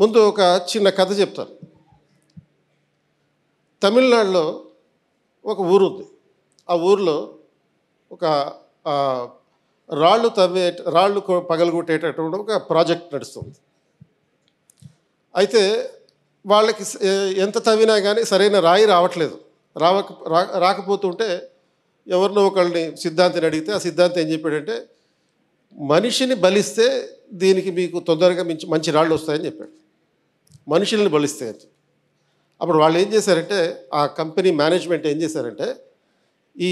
ముందు ఒక చిన్న కథ చెప్తాను తమిళనాడులో ఒక ఊరు ఉంది ఆ ఊరిలో ఒక రాళ్ళు తవ్వే రాళ్ళు పగలగొట్టేటటువంటి ఒక ప్రాజెక్ట్ నడుస్తుంది అయితే వాళ్ళకి ఎంత తవ్వినా కానీ సరైన రాయి రావట్లేదు రావక రాకపోతుంటే ఎవరినో ఒకళ్ళని సిద్ధాంతిని అడిగితే ఆ సిద్ధాంతి ఏం చెప్పాడంటే మనిషిని బలిస్తే దీనికి మీకు తొందరగా మంచి మంచి రాళ్ళు వస్తాయని చెప్పాడు మనుషుల్ని బలిస్తే అప్పుడు వాళ్ళు ఏం చేశారంటే ఆ కంపెనీ మేనేజ్మెంట్ ఏం చేశారంటే ఈ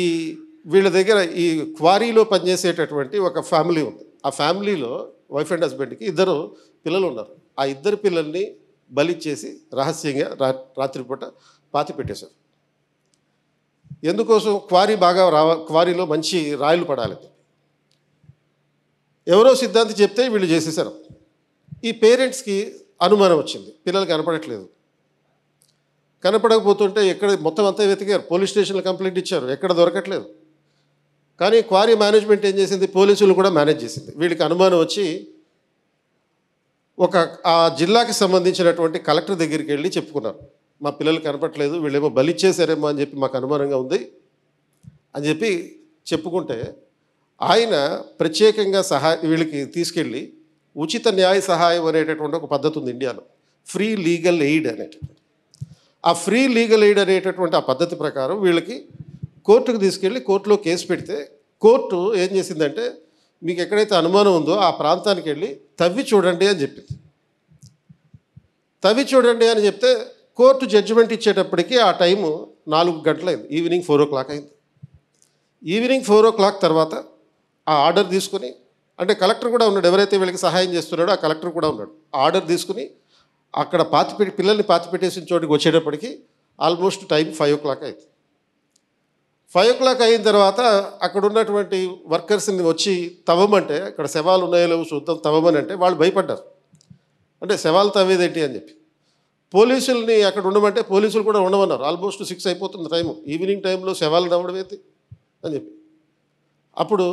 వీళ్ళ దగ్గర ఈ క్వారీలో పనిచేసేటటువంటి ఒక ఫ్యామిలీ ఉంది ఆ ఫ్యామిలీలో వైఫ్ అండ్ హస్బెండ్కి ఇద్దరు పిల్లలు ఉన్నారు ఆ ఇద్దరు పిల్లల్ని బలిచ్చేసి రహస్యంగా రా రాత్రిపూట పాతి పెట్టేశారు ఎందుకోసం క్వారీ బాగా రావ క్వారీలో మంచి రాయలు పడాలి ఎవరో సిద్ధాంతి చెప్తే వీళ్ళు చేసేసారు ఈ పేరెంట్స్కి అనుమానం వచ్చింది పిల్లలు కనపడట్లేదు కనపడకపోతుంటే ఎక్కడ మొత్తం అంతా వెతికారు పోలీస్ స్టేషన్లో కంప్లైంట్ ఇచ్చారు ఎక్కడ దొరకట్లేదు కానీ క్వారీ మేనేజ్మెంట్ ఏం చేసింది పోలీసులు కూడా మేనేజ్ చేసింది వీళ్ళకి అనుమానం వచ్చి ఒక ఆ జిల్లాకి సంబంధించినటువంటి కలెక్టర్ దగ్గరికి వెళ్ళి చెప్పుకున్నారు మా పిల్లలు కనపట్లేదు వీళ్ళేమో బలిచ్చేసారేమో అని చెప్పి మాకు అనుమానంగా ఉంది అని చెప్పి చెప్పుకుంటే ఆయన ప్రత్యేకంగా సహాయ వీళ్ళకి తీసుకెళ్ళి ఉచిత న్యాయ సహాయం అనేటటువంటి ఒక పద్ధతి ఉంది ఇండియాలో ఫ్రీ లీగల్ ఎయిడ్ అనేటటువంటి ఆ ఫ్రీ లీగల్ ఎయిడ్ అనేటటువంటి ఆ పద్ధతి ప్రకారం వీళ్ళకి కోర్టుకు తీసుకెళ్ళి కోర్టులో కేసు పెడితే కోర్టు ఏం చేసిందంటే మీకు ఎక్కడైతే అనుమానం ఉందో ఆ ప్రాంతానికి వెళ్ళి తవ్వి చూడండి అని చెప్పింది తవ్వి చూడండి అని చెప్తే కోర్టు జడ్జిమెంట్ ఇచ్చేటప్పటికి ఆ టైము నాలుగు గంటలైంది ఈవినింగ్ ఫోర్ ఓ క్లాక్ అయింది ఈవినింగ్ ఫోర్ ఓ క్లాక్ తర్వాత ఆ ఆర్డర్ తీసుకొని అంటే కలెక్టర్ కూడా ఉన్నాడు ఎవరైతే వీళ్ళకి సహాయం చేస్తున్నాడో ఆ కలెక్టర్ కూడా ఉన్నాడు ఆర్డర్ తీసుకుని అక్కడ పాతి పెట్టి పిల్లల్ని పాతి పెట్టేసిన చోటికి వచ్చేటప్పటికి almost time five o'clock అయింది ఫైవ్ ఓ క్లాక్ అయిన తర్వాత అక్కడ ఉన్నటువంటి వర్కర్స్ని వచ్చి తవ్వమంటే అక్కడ శవాలు ఉన్నాయో లేవో చూద్దాం తవ్వమని అంటే వాళ్ళు భయపడ్డారు అంటే శవాలు తవ్వేదేంటి అని చెప్పి పోలీసుల్ని అక్కడ ఉండమంటే పోలీసులు కూడా ఉండమన్నారు ఆల్మోస్ట్ సిక్స్ అయిపోతుంది టైము ఈవినింగ్ టైంలో శవాలు తవ్వడం ఏంటి అని చెప్పి అప్పుడు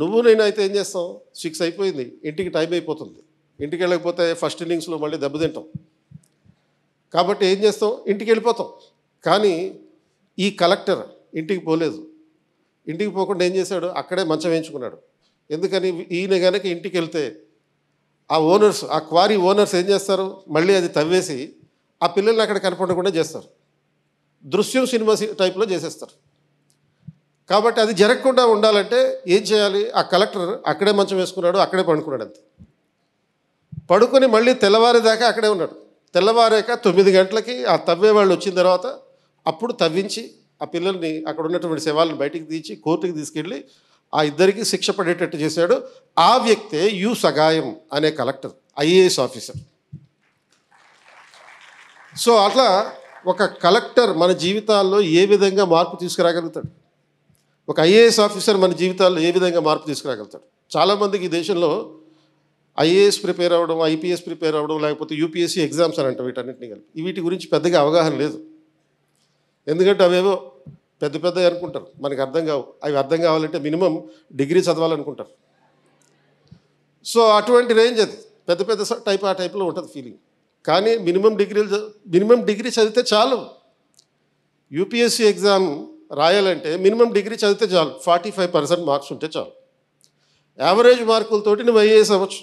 నువ్వు అయితే ఏం చేస్తావు సిక్స్ అయిపోయింది ఇంటికి టైం అయిపోతుంది ఇంటికి వెళ్ళకపోతే ఫస్ట్ ఇన్నింగ్స్లో మళ్ళీ దెబ్బతింటాం కాబట్టి ఏం చేస్తాం ఇంటికి వెళ్ళిపోతాం కానీ ఈ కలెక్టర్ ఇంటికి పోలేదు ఇంటికి పోకుండా ఏం చేశాడు అక్కడే మంచం వేయించుకున్నాడు ఎందుకని ఈయన కనుక ఇంటికి వెళ్తే ఆ ఓనర్స్ ఆ క్వారీ ఓనర్స్ ఏం చేస్తారు మళ్ళీ అది తవ్వేసి ఆ పిల్లల్ని అక్కడ కనపడకుండా చేస్తారు దృశ్యం సినిమా టైప్లో చేసేస్తారు కాబట్టి అది జరగకుండా ఉండాలంటే ఏం చేయాలి ఆ కలెక్టర్ అక్కడే మంచం వేసుకున్నాడు అక్కడే పడుకున్నాడు అంతే పడుకొని మళ్ళీ తెల్లవారేదాకా అక్కడే ఉన్నాడు తెల్లవారాక తొమ్మిది గంటలకి ఆ తవ్వే వాళ్ళు వచ్చిన తర్వాత అప్పుడు తవ్వించి ఆ పిల్లల్ని అక్కడ ఉన్నటువంటి శవాలను బయటికి తీసి కోర్టుకి తీసుకెళ్ళి ఆ ఇద్దరికి శిక్ష పడేటట్టు చేశాడు ఆ వ్యక్తే యు సగాయం అనే కలెక్టర్ ఐఏఎస్ ఆఫీసర్ సో అట్లా ఒక కలెక్టర్ మన జీవితాల్లో ఏ విధంగా మార్పు తీసుకురాగలుగుతాడు ఒక ఐఏఎస్ ఆఫీసర్ మన జీవితాల్లో ఏ విధంగా మార్పు తీసుకురాగలుగుతాడు చాలామందికి ఈ దేశంలో ఐఏఎస్ ప్రిపేర్ అవ్వడం ఐపీఎస్ ప్రిపేర్ అవ్వడం లేకపోతే యూపీఎస్సీ ఎగ్జామ్స్ అని అంటాం వీటన్నింటినీ కలిపి వీటి గురించి పెద్దగా అవగాహన లేదు ఎందుకంటే అవేవో పెద్ద పెద్ద అనుకుంటారు మనకు అర్థం కావు అవి అర్థం కావాలంటే మినిమం డిగ్రీ చదవాలనుకుంటారు సో అటువంటి రేంజ్ అది పెద్ద పెద్ద టైప్ ఆ టైప్లో ఉంటుంది ఫీలింగ్ కానీ మినిమం డిగ్రీలు మినిమం డిగ్రీ చదివితే చాలు యూపీఎస్సీ ఎగ్జామ్ రాయాలంటే మినిమం డిగ్రీ చదివితే చాలు ఫార్టీ ఫైవ్ పర్సెంట్ మార్క్స్ ఉంటే చాలు యావరేజ్ మార్కులతోటి నువ్వు ఐఏఎస్ అవ్వచ్చు